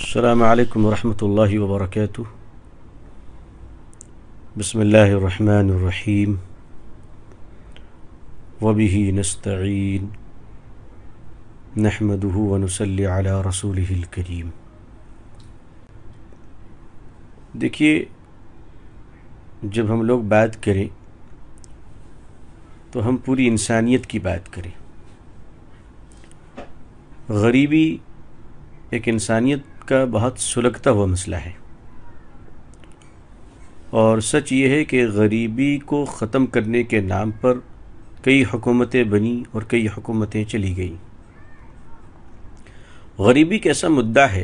السلام عليكم ورحمة الله وبركاته بسم الله الرحمن الرحيم وبه نستعين نحمده ونسلي على رسوله الكريم देखिए जब हम लोग बात करें तो हम पूरी इंसानियत की बात करें गरीबी एक इंसानियत का बहुत सुलगता हुआ मसला है और सच ये है कि गरीबी को ख़त्म करने के नाम पर कई हुकूमतें बनी और कई हुकूमतें चली गई गरीबी कैसा ऐसा मुद्दा है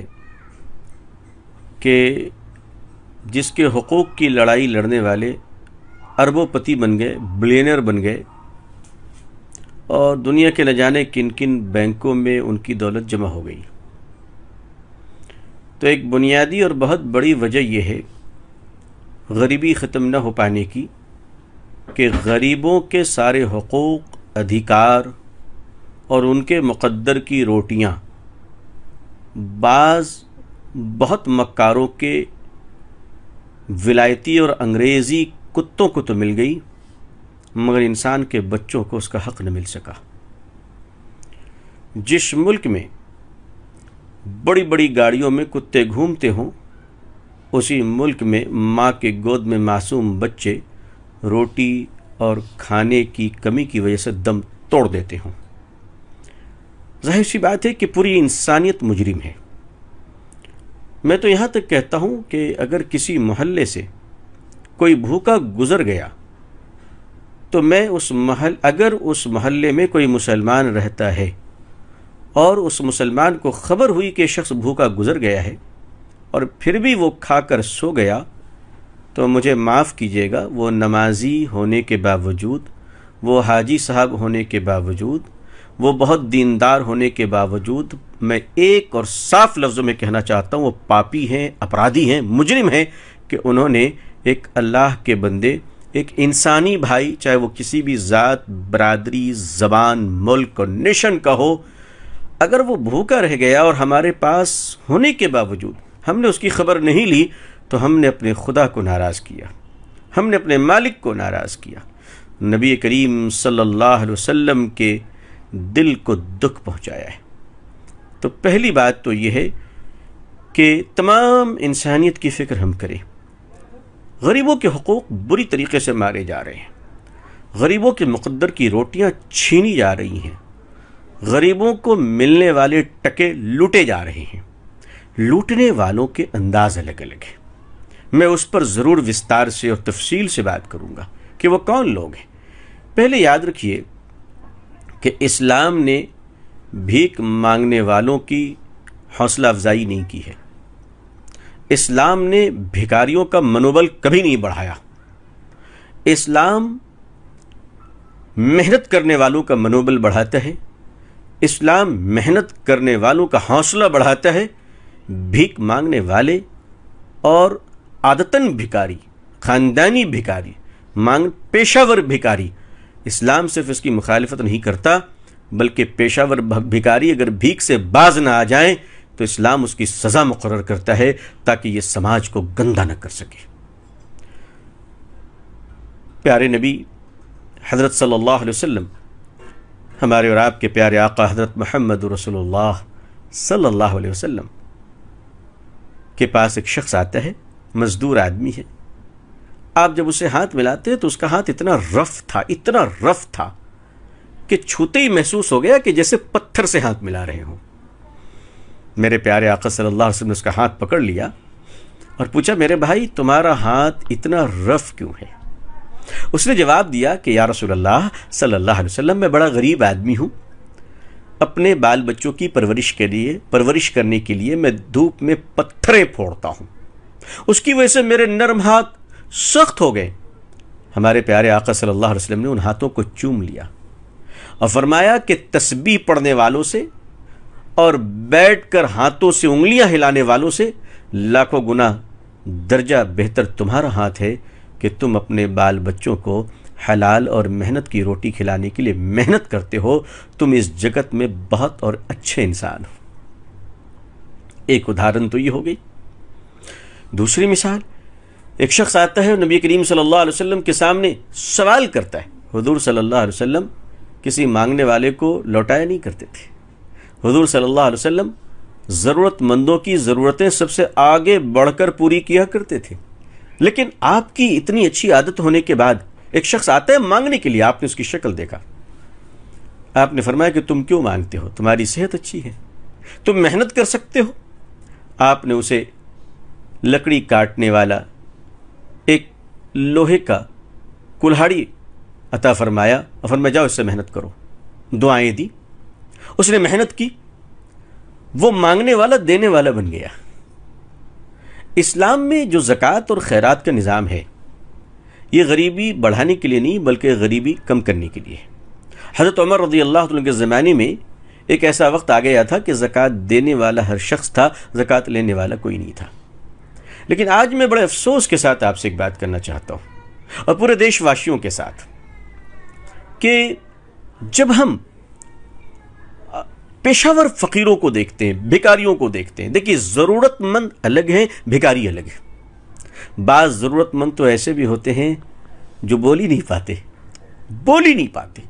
कि जिसके हकूक़ की लड़ाई लड़ने वाले अरबोपति बन गए ब्लेनर बन गए और दुनिया के न जाने किन किन बैंकों में उनकी दौलत जमा हो गई तो एक बुनियादी और बहुत बड़ी वजह यह है गरीबी ख़त्म न हो पाने की कि गरीबों के सारे हकूक़ अधिकार और उनके मुकद्दर की रोटियां बाज़ बहुत मक्कारों के विलायती और अंग्रेज़ी कुत्तों को तो मिल गई मगर इंसान के बच्चों को उसका हक न मिल सका जिस मुल्क में बड़ी बड़ी गाड़ियों में कुत्ते घूमते हों उसी मुल्क में माँ के गोद में मासूम बच्चे रोटी और खाने की कमी की वजह से दम तोड़ देते हों जाहिर सी बात है कि पूरी इंसानियत मुजरिम है मैं तो यहाँ तक कहता हूँ कि अगर किसी मोहल्ले से कोई भूखा गुज़र गया तो मैं उस महल अगर उस मोहल्ले में कोई मुसलमान रहता है और उस मुसलमान को खबर हुई कि शख्स भूखा गुज़र गया है और फिर भी वो खाकर सो गया तो मुझे माफ़ कीजिएगा वो नमाजी होने के बावजूद वो हाजी साहब होने के बावजूद वो बहुत दीनदार होने के बावजूद मैं एक और साफ लफ्ज़ों में कहना चाहता हूँ वो पापी हैं अपराधी हैं मुजरिम हैं कि उन्होंने एक अल्लाह के बंदे एक इंसानी भाई चाहे वो किसी भी ज़ात बरदरी ज़बान मुल्क और नेशन का हो अगर वो भूखा रह गया और हमारे पास होने के बावजूद हमने उसकी खबर नहीं ली तो हमने अपने खुदा को नाराज़ किया हमने अपने मालिक को नाराज़ किया नबी करीम सल्लल्लाहु अलैहि वसल्लम के दिल को दुख पहुंचाया है तो पहली बात तो यह है कि तमाम इंसानियत की फ़िक्र हम करें गरीबों के हकूक़ बुरी तरीके से मारे जा रहे हैं गरीबों के मुकद्दर की रोटियां छीनी जा रही हैं गरीबों को मिलने वाले टके लूटे जा रहे हैं लूटने वालों के अंदाज अलग अलग हैं मैं उस पर ज़रूर विस्तार से और तफसील से बात करूँगा कि वो कौन लोग हैं पहले याद रखिए कि इस्लाम ने भीख मांगने वालों की हौसला अफजाई नहीं की है इस्लाम ने भिखारियों का मनोबल कभी नहीं बढ़ाया इस्लाम मेहनत करने वालों का मनोबल बढ़ाता है इस्लाम मेहनत करने वालों का हौसला बढ़ाता है भीख मांगने वाले और आदतन भिकारी ख़ानदानी भिकारी मांग पेशावर भिकारी इस्लाम सिर्फ इसकी मुखालफत नहीं करता बल्कि पेशावर भिकारी अगर भीख से बाज ना आ जाए तो इस्लाम उसकी सज़ा मुकर करता है ताकि ये समाज को गंदा न कर सके प्यारे नबी हज़रत सल्लल्लाहु अलैहि वसल्लम हमारे और आपके प्यारे आका हज़रत मोहम्मद रसोल्ला सल्लल्लाहु के पास एक शख्स आता है मज़दूर आदमी है आप जब उसे हाथ मिलाते तो उसका हाथ इतना रफ था इतना रफ था कि छूते ही महसूस हो गया कि जैसे पत्थर से हाथ मिला रहे हो मेरे प्यारे आका सल्लल्लाहु अलैहि वसल्लम ने उसका हाथ पकड़ लिया और पूछा मेरे भाई तुम्हारा हाथ इतना रफ क्यों है उसने जवाब दिया कि या सल्लल्लाहु अलैहि वसल्लम मैं बड़ा गरीब आदमी हूँ अपने बाल बच्चों की परवरिश के लिए परवरिश करने के लिए मैं धूप में पत्थरें फोड़ता हूँ उसकी वजह से मेरे नरम हाथ सख्त हो गए हमारे प्यारे आका सल्लल्लाहु अलैहि वसल्लम ने उन हाथों को चूम लिया और फरमाया कि तस्बी पढ़ने वालों से और बैठकर हाथों से उंगलियां हिलाने वालों से लाखों गुना दर्जा बेहतर तुम्हारा हाथ है कि तुम अपने बाल बच्चों को हलाल और मेहनत की रोटी खिलाने के लिए मेहनत करते हो तुम इस जगत में बहुत और अच्छे इंसान हो एक उदाहरण तो ये हो गई दूसरी मिसाल एक शख्स आता है नबी करीम सल्लल्लाहु अलैहि वसल्लम के सामने सवाल करता है हुजूर सल्लल्लाहु अलैहि वसल्लम किसी मांगने वाले को लौटाया नहीं करते थे हुजूर सल्लल्लाहु अलैहि वसल्लम ज़रूरतमंदों की ज़रूरतें सबसे आगे बढ़कर पूरी किया करते थे लेकिन आपकी इतनी अच्छी आदत होने के बाद एक शख्स आता है मांगने के लिए आपने उसकी शक्ल देखा आपने फरमाया कि तुम क्यों मांगते हो तुम्हारी सेहत अच्छी है तुम मेहनत कर सकते हो आपने उसे लकड़ी काटने वाला लोहे का कुल्हाड़ी अता फरमाया और फरमाया जाओ इससे मेहनत करो दुआएं दी उसने मेहनत की वो मांगने वाला देने वाला बन गया इस्लाम में जो ज़क़़त और खैरात का निज़ाम है ये गरीबी बढ़ाने के लिए नहीं बल्कि गरीबी कम करने के लिए हज़रत उमर रजी अल्लाह के ज़माने में एक ऐसा वक्त आ गया था कि ज़क़़त देने वाला हर शख्स था ज़क़़त लेने वाला कोई नहीं था लेकिन आज मैं बड़े अफसोस के साथ आपसे एक बात करना चाहता हूं और पूरे देशवासियों के साथ कि जब हम पेशावर फकीरों को देखते हैं भिकारियों को देखते हैं देखिए ज़रूरतमंद अलग हैं भिकारी अलग है बाज़ ज़रूरतमंद तो ऐसे भी होते हैं जो बोली नहीं पाते बोली नहीं पाते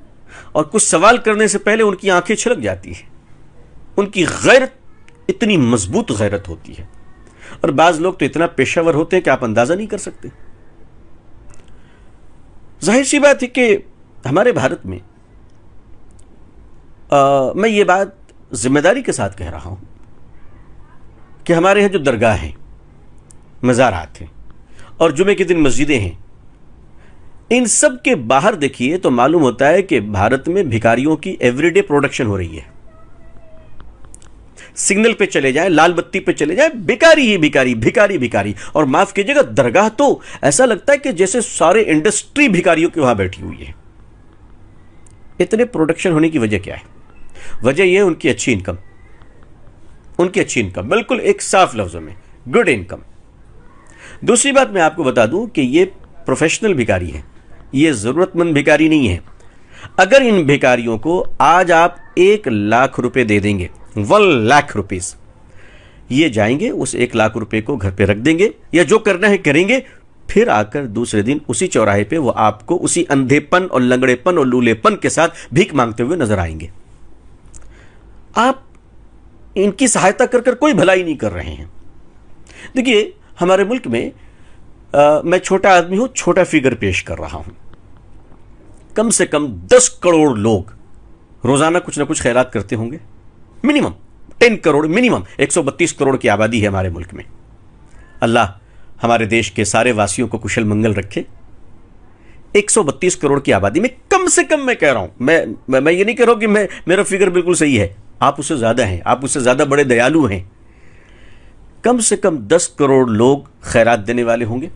और कुछ सवाल करने से पहले उनकी आंखें छलक जाती हैं उनकी गैरत इतनी मजबूत गैरत होती है और बाज लोग तो इतना पेशावर होते हैं कि आप अंदाज़ा नहीं कर सकते जाहिर सी बात है कि हमारे भारत में आ, मैं ये बात जिम्मेदारी के साथ कह रहा हूं कि हमारे यहां जो दरगाह हैं मज़ारात हैं और जुमे के दिन मस्जिदें हैं इन सब के बाहर देखिए तो मालूम होता है कि भारत में भिखारियों की एवरीडे प्रोडक्शन हो रही है सिग्नल पे चले जाए लाल बत्ती पे चले जाए भिकारी ही भिकारी भिकारी भिकारी और माफ कीजिएगा दरगाह तो ऐसा लगता है कि जैसे सारे इंडस्ट्री भिकारियों की वहां बैठी हुई है इतने प्रोडक्शन होने की वजह क्या है वजह यह उनकी अच्छी इनकम उनकी अच्छी इनकम बिल्कुल एक साफ लफ्जों में गुड इनकम दूसरी बात मैं आपको बता दूं कि ये प्रोफेशनल भिकारी है ये ज़रूरतमंद भिकारी नहीं है अगर इन भिकारियों को आज आप एक लाख रुपए दे देंगे वन लाख रुपीज ये जाएंगे उस एक लाख रुपए को घर पे रख देंगे या जो करना है करेंगे फिर आकर दूसरे दिन उसी चौराहे पे वो आपको उसी अंधेपन और लंगड़ेपन और लूलेपन के साथ भीख मांगते हुए नजर आएंगे आप इनकी सहायता कर कर कोई भलाई नहीं कर रहे हैं देखिए हमारे मुल्क में आ, मैं छोटा आदमी हूं छोटा फिगर पेश कर रहा हूं कम से कम दस करोड़ लोग रोजाना कुछ ना कुछ खैरात करते होंगे मिनिमम टेन करोड़ मिनिमम एक सौ बत्तीस करोड़ की आबादी है हमारे मुल्क में अल्लाह हमारे देश के सारे वासियों को कुशल मंगल रखे 132 करोड़ की आबादी में कम से कम मैं कह रहा हूं मैं मैं, मैं ये नहीं कह रहा हूं कि मैं मेरा फिगर बिल्कुल सही है आप उससे ज़्यादा हैं आप उससे ज़्यादा बड़े दयालु हैं कम से कम दस करोड़ लोग खैरात देने वाले होंगे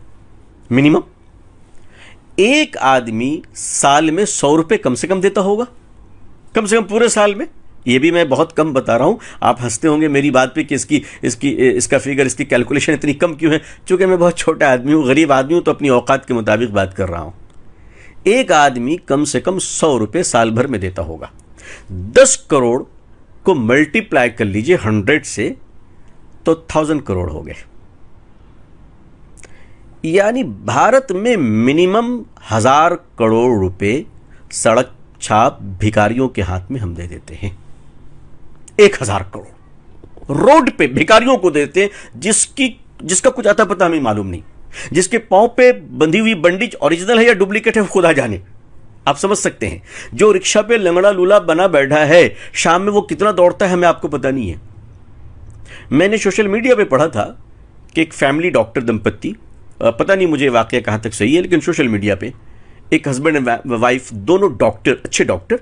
मिनिमम एक आदमी साल में सौ रुपये कम से कम देता होगा कम से कम पूरे साल में ये भी मैं बहुत कम बता रहा हूँ आप हंसते होंगे मेरी बात पे कि इसकी इसकी इसका फिगर इसकी कैलकुलेशन इतनी कम क्यों है चूँकि मैं बहुत छोटा आदमी हूँ गरीब आदमी हूँ तो अपनी औकात के मुताबिक बात कर रहा हूँ एक आदमी कम से कम सौ रुपये साल भर में देता होगा दस करोड़ को मल्टीप्लाई कर लीजिए हंड्रेड से तो थाउजेंड करोड़ हो गए यानी भारत में मिनिमम हजार करोड़ रुपए सड़क छाप भिकारियों के हाथ में हम दे देते हैं एक हजार करोड़ रोड पे भिकारियों को देते हैं जिसकी जिसका कुछ अता पता हमें मालूम नहीं जिसके पांव पे बंधी हुई बंडिज ओरिजिनल है या डुप्लीकेट है खुदा जाने आप समझ सकते हैं जो रिक्शा पे लंगड़ा लूला बना बैठा है शाम में वो कितना दौड़ता है हमें आपको पता नहीं है मैंने सोशल मीडिया पे पढ़ा था कि एक फैमिली डॉक्टर दंपत्ति पता नहीं मुझे वाक्य कहां तक सही है लेकिन सोशल मीडिया पे एक हस्बैंड एंड वाइफ दोनों डॉक्टर अच्छे डॉक्टर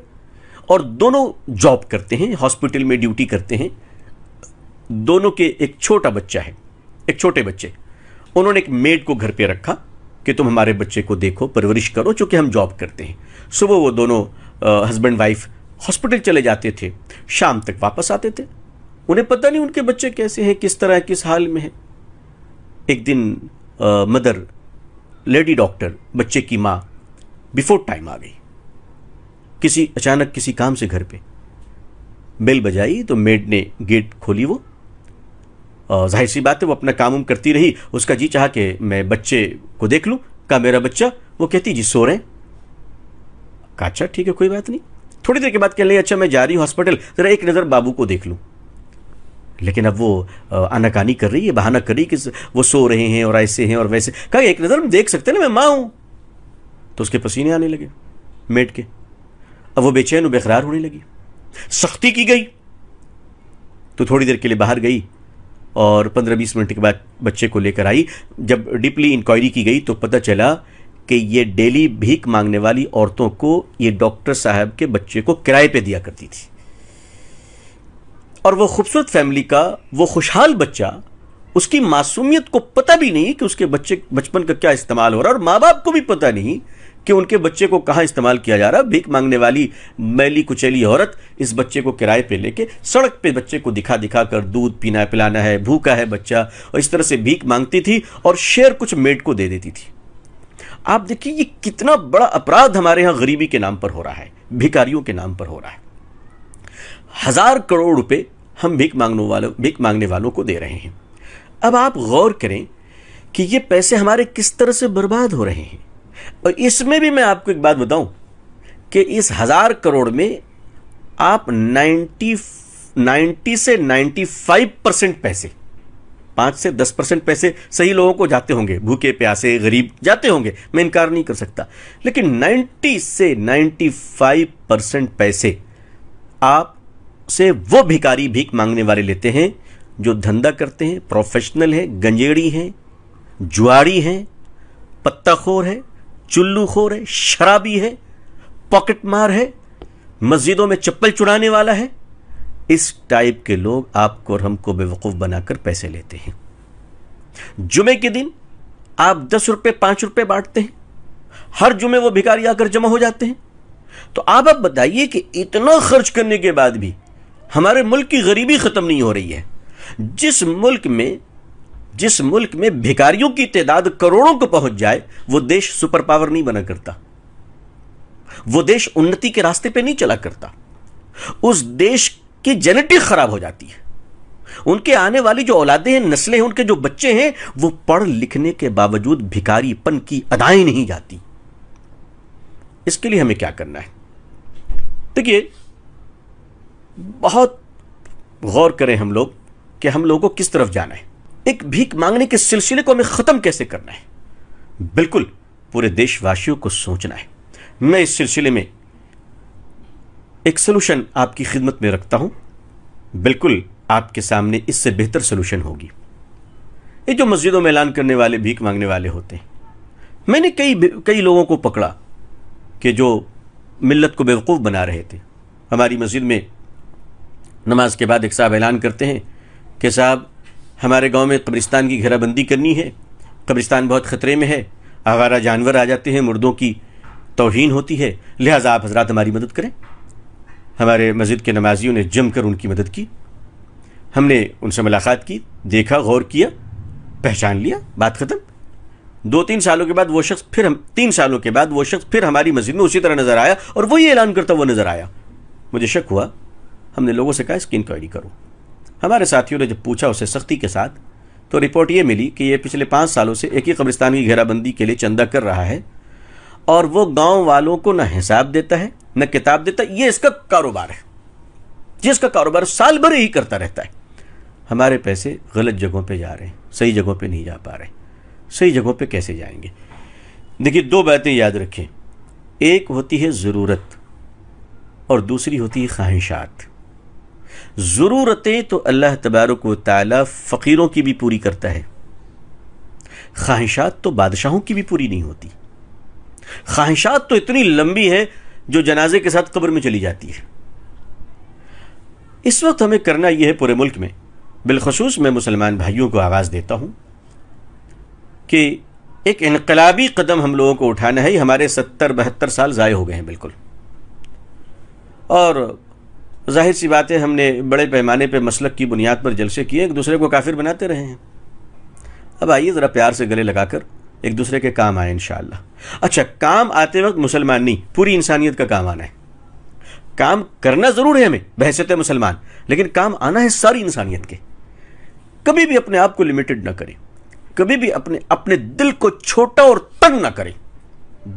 और दोनों जॉब करते हैं हॉस्पिटल में ड्यूटी करते हैं दोनों के एक छोटा बच्चा है एक छोटे बच्चे उन्होंने एक मेड को घर पे रखा कि तुम हमारे बच्चे को देखो परवरिश करो चूँकि हम जॉब करते हैं सुबह वो दोनों हस्बैंड वाइफ हॉस्पिटल चले जाते थे शाम तक वापस आते थे उन्हें पता नहीं उनके बच्चे कैसे हैं किस तरह किस हाल में हैं एक दिन आ, मदर लेडी डॉक्टर बच्चे की माँ बिफोर टाइम आ गई किसी अचानक किसी काम से घर पे बेल बजाई तो मेड ने गेट खोली वो जाहिर सी बात है वो अपना काम उम करती रही उसका जी चाह के मैं बच्चे को देख लूँ कहा मेरा बच्चा वो कहती जी सो रहे हैं कहा अच्छा ठीक है कोई बात नहीं थोड़ी देर के बाद कह लिया अच्छा मैं जा रही हूँ हॉस्पिटल ज़रा एक नज़र बाबू को देख लूँ लेकिन अब वो आनाकानी कर रही है बहाना कर रही कि वो सो रहे हैं और ऐसे हैं और वैसे कहा एक नज़र हम देख सकते हैं ना मैं माँ हूँ तो उसके पसीने आने लगे मेट के अब वो बेचैन बेकरार होने लगी सख्ती की गई तो थोड़ी देर के लिए बाहर गई और पंद्रह बीस मिनट के बाद बच्चे को लेकर आई जब डीपली इंक्वायरी की गई तो पता चला कि ये डेली भीख मांगने वाली औरतों को ये डॉक्टर साहब के बच्चे को किराए पे दिया करती थी और वो खूबसूरत फैमिली का वो खुशहाल बच्चा उसकी मासूमियत को पता भी नहीं कि उसके बच्चे बचपन का क्या इस्तेमाल हो रहा है और माँ बाप को भी पता नहीं कि उनके बच्चे को कहाँ इस्तेमाल किया जा रहा है भीख मांगने वाली मैली कुचैली औरत इस बच्चे को किराए पे लेके सड़क पे बच्चे को दिखा दिखा कर दूध पीना पिलाना है भूखा है बच्चा और इस तरह से भीख मांगती थी और शेर कुछ मेट को दे देती थी आप देखिए ये कितना बड़ा अपराध हमारे यहाँ गरीबी के नाम पर हो रहा है भिकारियों के नाम पर हो रहा है हजार करोड़ रुपए हम भीख मांगने वालों भीख मांगने वालों को दे रहे हैं अब आप गौर करें कि ये पैसे हमारे किस तरह से बर्बाद हो रहे हैं और इसमें भी मैं आपको एक बात बताऊं कि इस हज़ार करोड़ में आप 90 90 से 95 परसेंट पैसे पांच से दस परसेंट पैसे सही लोगों को जाते होंगे भूखे प्यासे गरीब जाते होंगे मैं इनकार नहीं कर सकता लेकिन 90 से 95 परसेंट पैसे आप से वो भिकारी भीख मांगने वाले लेते हैं जो धंधा करते हैं प्रोफेशनल हैं गंजेड़ी हैं जुआरी हैं पत्ताखोर है चुल्लूखोर है शराबी है पॉकेट मार है मस्जिदों में चप्पल चुराने वाला है इस टाइप के लोग आपको और हमको बेवकूफ़ बनाकर पैसे लेते हैं जुमे के दिन आप दस रुपये पाँच रुपये बांटते हैं हर जुमे वो भिखारी आकर जमा हो जाते हैं तो आप आप बताइए कि इतना खर्च करने के बाद भी हमारे मुल्क की गरीबी ख़त्म नहीं हो रही है जिस मुल्क में जिस मुल्क में भिकारियों की तादाद करोड़ों को पहुंच जाए वो देश सुपर पावर नहीं बना करता वो देश उन्नति के रास्ते पे नहीं चला करता उस देश की जेनेटिक खराब हो जाती है उनके आने वाली जो औलादे हैं नस्लें हैं उनके जो बच्चे हैं वो पढ़ लिखने के बावजूद भिकारीपन की अदाएं नहीं जाती इसके लिए हमें क्या करना है देखिए बहुत गौर करें हम लोग कि हम लोगों को किस तरफ जाना है एक भीख मांगने के सिलसिले को हमें ख़त्म कैसे करना है बिल्कुल पूरे देशवासियों को सोचना है मैं इस सिलसिले में एक सलूशन आपकी खिदमत में रखता हूं बिल्कुल आपके सामने इससे बेहतर सलूशन होगी ये जो मस्जिदों में ऐलान करने वाले भीख मांगने वाले होते हैं मैंने कई कई लोगों को पकड़ा कि जो मिल्लत को बेवकूफ़ बना रहे थे हमारी मस्जिद में नमाज के बाद एक साहब ऐलान करते हैं कि साहब हमारे गांव में कब्रिस्तान की घेराबंदी करनी है कब्रिस्तान बहुत ख़तरे में है आवारा जानवर आ जाते हैं मुर्दों की तोहन होती है लिहाजा आप हजरात हमारी मदद करें हमारे मस्जिद के नमाजियों ने जमकर उनकी मदद की हमने उनसे मुलाकात की देखा गौर किया पहचान लिया बात ख़त्म दो तीन सालों के बाद वो शख्स फिर हम तीन सालों के बाद वो शख्स फिर हमारी मस्जिद में उसी तरह नज़र आया और वही ऐलान करता हुआ नज़र आया मुझे शक हुआ हमने लोगों से कहा इसकी इंक्वायरी करो हमारे साथियों ने जब पूछा उसे सख्ती के साथ तो रिपोर्ट ये मिली कि ये पिछले पाँच सालों से एक ही कब्रिस्तान की घेराबंदी के लिए चंदा कर रहा है और वो गांव वालों को ना हिसाब देता है न किताब देता है ये इसका कारोबार है जिसका कारोबार साल भर ही करता रहता है हमारे पैसे गलत जगहों पे जा रहे हैं सही जगहों पे नहीं जा पा रहे सही जगहों पे कैसे जाएंगे देखिए दो बातें याद रखें एक होती है ज़रूरत और दूसरी होती है ख्वाहिशात ज़रूरतें तो अल्लाह तबारक व ताली फ़कीरों की भी पूरी करता है ख्वाहिशात तो बादशाहों की भी पूरी नहीं होती ख्वाहिशात तो इतनी लंबी है जो जनाजे के साथ कब्र में चली जाती है इस वक्त हमें करना यह है पूरे मुल्क में बिलखसूस मैं मुसलमान भाइयों को आवाज़ देता हूँ कि एक इनकलाबी कदम हम लोगों को उठाना है हमारे सत्तर बहत्तर साल ज़ाय हो गए हैं बिल्कुल और जाहिर सी बात है हमने बड़े पैमाने पर मसलक की बुनियाद पर जलसे किए एक दूसरे को काफिर बनाते रहे हैं अब आइए ज़रा प्यार से गले लगा कर एक दूसरे के काम आए इन अच्छा काम आते वक्त मुसलमान नहीं पूरी इंसानियत का काम आना है काम करना ज़रूर है हमें बहसत मुसलमान लेकिन काम आना है सारी इंसानियत के कभी भी अपने आप को लिमिटेड ना करें कभी भी अपने अपने दिल को छोटा और तंग ना करें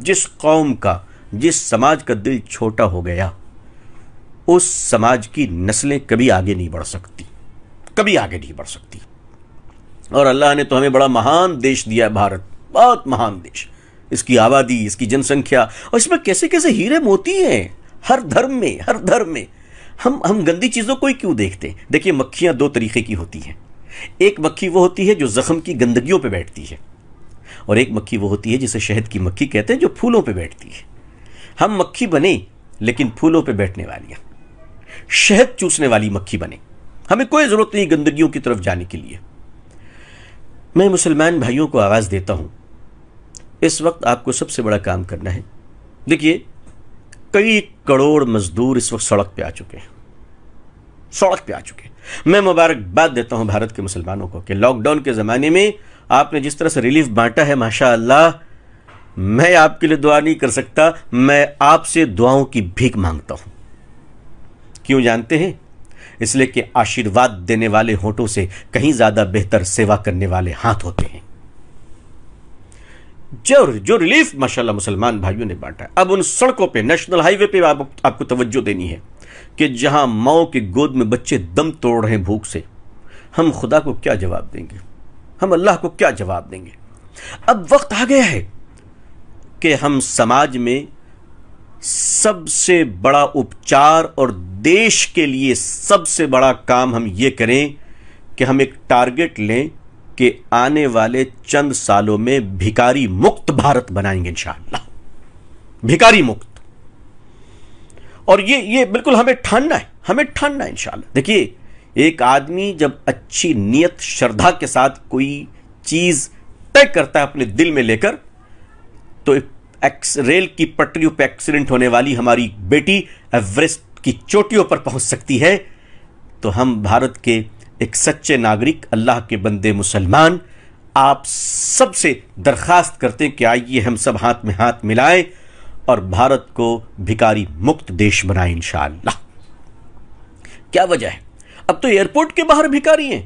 जिस कौम का जिस समाज का दिल छोटा हो गया उस समाज की नस्लें कभी आगे नहीं बढ़ सकती कभी आगे नहीं बढ़ सकती और अल्लाह ने तो हमें बड़ा महान देश दिया है भारत बहुत महान देश इसकी आबादी इसकी जनसंख्या और इसमें कैसे कैसे हीरे मोती हैं हर धर्म में हर धर्म में हम हम गंदी चीज़ों को ही क्यों देखते हैं देखिए मक्खियाँ दो तरीके की होती हैं एक मक्खी वो होती है जो ज़ख्म की गंदगियों पर बैठती है और एक मक्खी वो होती है जिसे शहद की मक्खी कहते हैं जो फूलों पर बैठती है हम मक्खी बने लेकिन फूलों पर बैठने वाली हैं शहद चूसने वाली मक्खी बने हमें कोई ज़रूरत नहीं गंदगियों की तरफ जाने के लिए मैं मुसलमान भाइयों को आवाज़ देता हूं इस वक्त आपको सबसे बड़ा काम करना है देखिए कई करोड़ मजदूर इस वक्त सड़क पे आ चुके हैं सड़क पे आ चुके हैं मैं मुबारकबाद देता हूं भारत के मुसलमानों को कि लॉकडाउन के ज़माने में आपने जिस तरह से रिलीफ बांटा है माशा मैं आपके लिए दुआ नहीं कर सकता मैं आपसे दुआओं की भीख मांगता हूं क्यों जानते हैं इसलिए कि आशीर्वाद देने वाले होठों से कहीं ज्यादा बेहतर सेवा करने वाले हाथ होते हैं जो जो रिलीफ माशाल्लाह मुसलमान भाइयों ने बांटा अब उन सड़कों पे नेशनल हाईवे पे आप, आपको तवज्जो देनी है कि जहां माओ की गोद में बच्चे दम तोड़ रहे हैं भूख से हम खुदा को क्या जवाब देंगे हम अल्लाह को क्या जवाब देंगे अब वक्त आ गया है कि हम समाज में सबसे बड़ा उपचार और देश के लिए सबसे बड़ा काम हम ये करें कि हम एक टारगेट लें कि आने वाले चंद सालों में भिकारी मुक्त भारत बनाएंगे इंशाला भिकारी मुक्त और ये ये बिल्कुल हमें ठानना है हमें ठानना है इंशाल्लाह देखिए एक आदमी जब अच्छी नीयत श्रद्धा के साथ कोई चीज़ तय करता है अपने दिल में लेकर तो एक एक्स रेल की पटरियों पर एक्सीडेंट होने वाली हमारी बेटी एवरेस्ट की चोटियों पर पहुंच सकती है तो हम भारत के एक सच्चे नागरिक अल्लाह के बंदे मुसलमान आप सबसे दरखास्त करते हैं कि आइए हम सब हाथ में हाथ मिलाएं और भारत को भिकारी मुक्त देश बनाए इन क्या वजह है अब तो एयरपोर्ट के बाहर भिकारी हैं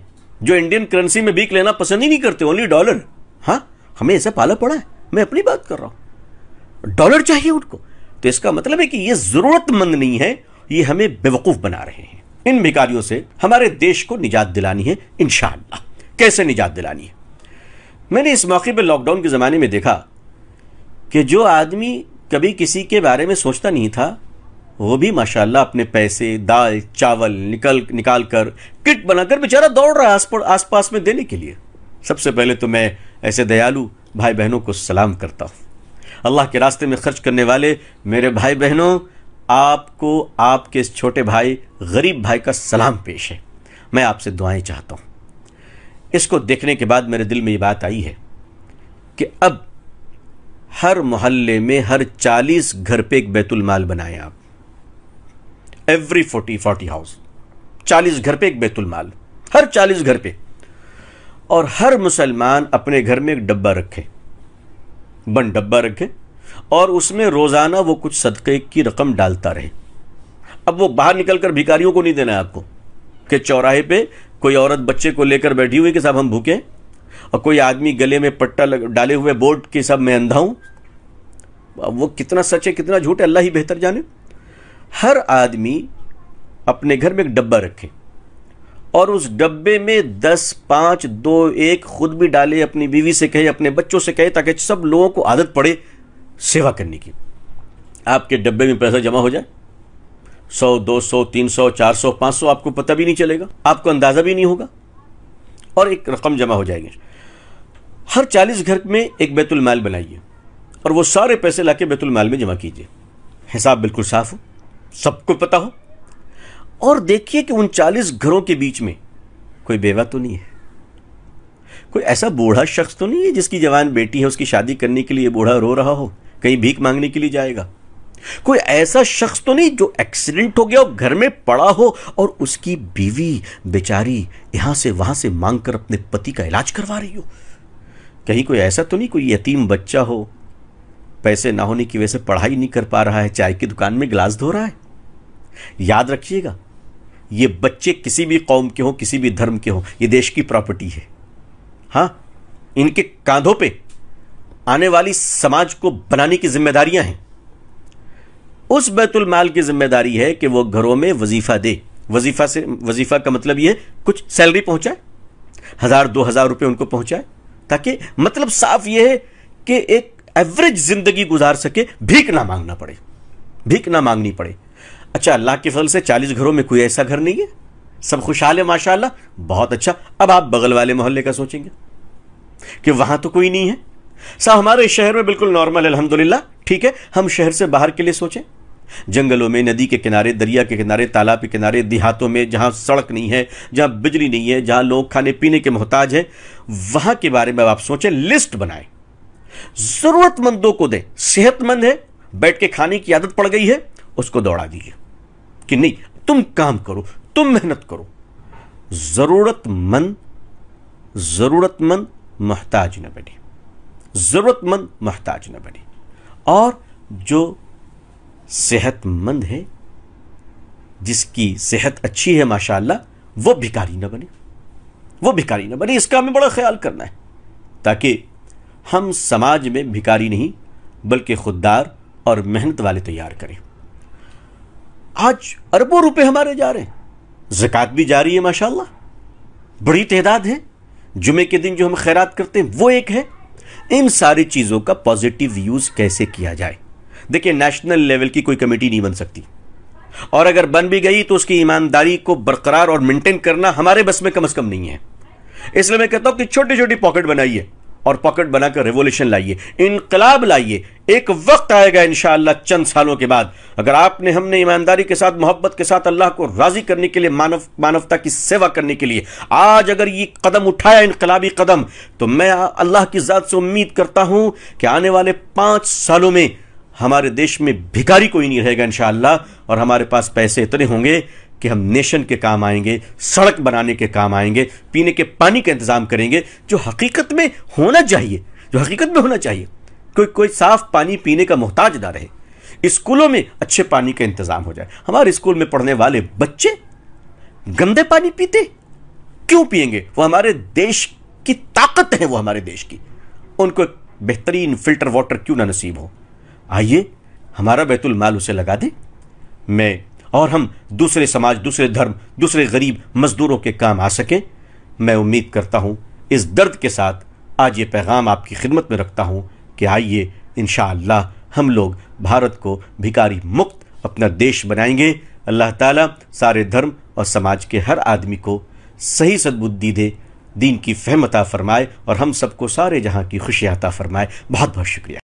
जो इंडियन करेंसी में बीक लेना पसंद ही नहीं करते ओनली डॉलर हाँ हमें ऐसा पाला पड़ा है मैं अपनी बात कर रहा हूं डॉलर चाहिए उनको तो इसका मतलब है कि ये जरूरतमंद नहीं है ये हमें बेवकूफ बना रहे हैं इन भिकारियों से हमारे देश को निजात दिलानी है इनशाला कैसे निजात दिलानी है मैंने इस मौके पर लॉकडाउन के ज़माने में देखा कि जो आदमी कभी किसी के बारे में सोचता नहीं था वो भी माशाल्लाह अपने पैसे दाल चावल निकल निकाल कर किट बनाकर बेचारा दौड़ रहा है आस में देने के लिए सबसे पहले तो मैं ऐसे दयालु भाई बहनों को सलाम करता हूँ अल्लाह के रास्ते में खर्च करने वाले मेरे भाई बहनों आपको आपके इस छोटे भाई गरीब भाई का सलाम पेश है मैं आपसे दुआएं चाहता हूं इसको देखने के बाद मेरे दिल में ये बात आई है कि अब हर मोहल्ले में हर चालीस घर पे एक बैतुल माल बनाए आप एवरी फोर्टी फोर्टी हाउस चालीस घर पे एक बैतुल माल हर चालीस घर पे और हर मुसलमान अपने घर में एक डब्बा रखे बन डब्बा रखे और उसमें रोज़ाना वो कुछ सदक़े की रकम डालता रहे अब वो बाहर निकल कर को नहीं देना है आपको कि चौराहे पे कोई औरत बच्चे को लेकर बैठी हुई कि साहब हम भूखे और कोई आदमी गले में पट्टा डाले हुए बोर्ड के सब मैं अंधा हूं अब वो कितना सच है कितना झूठ है अल्लाह ही बेहतर जाने हर आदमी अपने घर में एक डब्बा रखे और उस डब्बे में दस पाँच दो एक खुद भी डाले अपनी बीवी से कहे अपने बच्चों से कहे ताकि सब लोगों को आदत पड़े सेवा करने की आपके डब्बे में पैसा जमा हो जाए सौ दो सौ तीन सौ चार सौ पाँच सौ आपको पता भी नहीं चलेगा आपको अंदाज़ा भी नहीं होगा और एक रकम जमा हो जाएगी हर चालीस घर में एक बैतुलमाल बनाइए और वो सारे पैसे ला के बैतुलमाल में जमा कीजिए हिसाब बिल्कुल साफ हो सबको पता हो और देखिए कि उनचालीस घरों के बीच में कोई बेवा तो नहीं है कोई ऐसा बूढ़ा शख्स तो नहीं है जिसकी जवान बेटी है उसकी शादी करने के लिए बूढ़ा रो रहा हो कहीं भीख मांगने के लिए जाएगा कोई ऐसा शख्स तो नहीं जो एक्सीडेंट हो गया और घर में पड़ा हो और उसकी बीवी बेचारी यहां से वहां से मांग कर अपने पति का इलाज करवा रही हो कहीं कोई ऐसा तो नहीं कोई यतीम बच्चा हो पैसे ना होने की वजह से पढ़ाई नहीं कर पा रहा है चाय की दुकान में गिलास धो रहा है याद रखिएगा ये बच्चे किसी भी कौम के हों किसी भी धर्म के हों ये देश की प्रॉपर्टी है हाँ इनके कांधों पे आने वाली समाज को बनाने की जिम्मेदारियां हैं उस बैतुलमाल की जिम्मेदारी है कि वो घरों में वजीफा दे वजीफा से वजीफा का मतलब ये कुछ सैलरी पहुंचाए हजार दो हजार रुपये उनको पहुंचाए ताकि मतलब साफ ये है कि एक एवरेज जिंदगी गुजार सके भीख ना मांगना पड़े भीख ना मांगनी पड़े अच्छा अल्लाह के फजल से चालीस घरों में कोई ऐसा घर नहीं है सब खुशहाल है माशाला बहुत अच्छा अब आप बगल वाले मोहल्ले का सोचेंगे कि वहां तो कोई नहीं है सा हमारे शहर में बिल्कुल नॉर्मल अलहमदुल्ला ठीक है हम शहर से बाहर के लिए सोचें जंगलों में नदी के किनारे दरिया के किनारे तालाब के किनारे देहातों में जहां सड़क नहीं है जहां बिजली नहीं है जहां लोग खाने पीने के मोहताज हैं वहां के बारे में आप सोचें लिस्ट बनाएं ज़रूरतमंदों को दें सेहतमंद है बैठ के खाने की आदत पड़ गई है उसको दौड़ा दीजिए कि नहीं तुम काम करो तुम मेहनत करो जरूरतमंद जरूरतमंद महताज न बने जरूरतमंद महताज न बने और जो सेहतमंद है जिसकी सेहत अच्छी है माशाल्लाह वो भिकारी न बने वो भिकारी न बने इसका हमें बड़ा ख्याल करना है ताकि हम समाज में भिकारी नहीं बल्कि खुददार और मेहनत वाले तैयार करें आज अरबों रुपए हमारे जा रहे हैं जक़ात भी जा रही है माशाल्लाह बड़ी तादाद है जुमे के दिन जो हम खैरात करते हैं वो एक है इन सारी चीज़ों का पॉजिटिव यूज़ कैसे किया जाए देखिए नेशनल लेवल की कोई कमेटी नहीं बन सकती और अगर बन भी गई तो उसकी ईमानदारी को बरकरार और मेंटेन करना हमारे बस में कम अज़ कम नहीं है इसलिए मैं कहता हूं कि छोटी छोटी पॉकेट बनाइए और पॉकेट बनाकर रेवोल्यूशन लाइए इनकलाब लाइए एक वक्त आएगा इन चंद सालों के बाद अगर आपने हमने ईमानदारी के साथ मोहब्बत के साथ अल्लाह को राजी करने के लिए मानव मानवता की सेवा करने के लिए आज अगर ये कदम उठाया इनकलाबी कदम तो मैं अल्लाह की ज़ात से उम्मीद करता हूं कि आने वाले पांच सालों में हमारे देश में भिखारी कोई नहीं रहेगा इन और हमारे पास पैसे इतने होंगे कि हम नेशन के काम आएंगे सड़क बनाने के काम आएंगे पीने के पानी का इंतज़ाम करेंगे जो हकीकत में होना चाहिए जो हकीकत में होना चाहिए कोई कोई साफ़ पानी पीने का मोहताज ना रहे स्कूलों में अच्छे पानी का इंतज़ाम हो जाए हमारे स्कूल में पढ़ने वाले बच्चे गंदे पानी पीते क्यों पियेंगे वो हमारे देश की ताकत है वो हमारे देश की उनको एक बेहतरीन फिल्टर वाटर क्यों ना नसीब हो आइए हमारा बैतुल माल उसे लगा दें मैं और हम दूसरे समाज दूसरे धर्म दूसरे गरीब मजदूरों के काम आ सकें मैं उम्मीद करता हूँ इस दर्द के साथ आज ये पैगाम आपकी खिदमत में रखता हूँ कि आइए इन हम लोग भारत को भिकारी मुक्त अपना देश बनाएंगे अल्लाह ताला सारे धर्म और समाज के हर आदमी को सही सदबुद्धि दे दीन की फहमता फरमाए और हम सबको सारे जहाँ की खुशियाता फरमाए बहुत बहुत शुक्रिया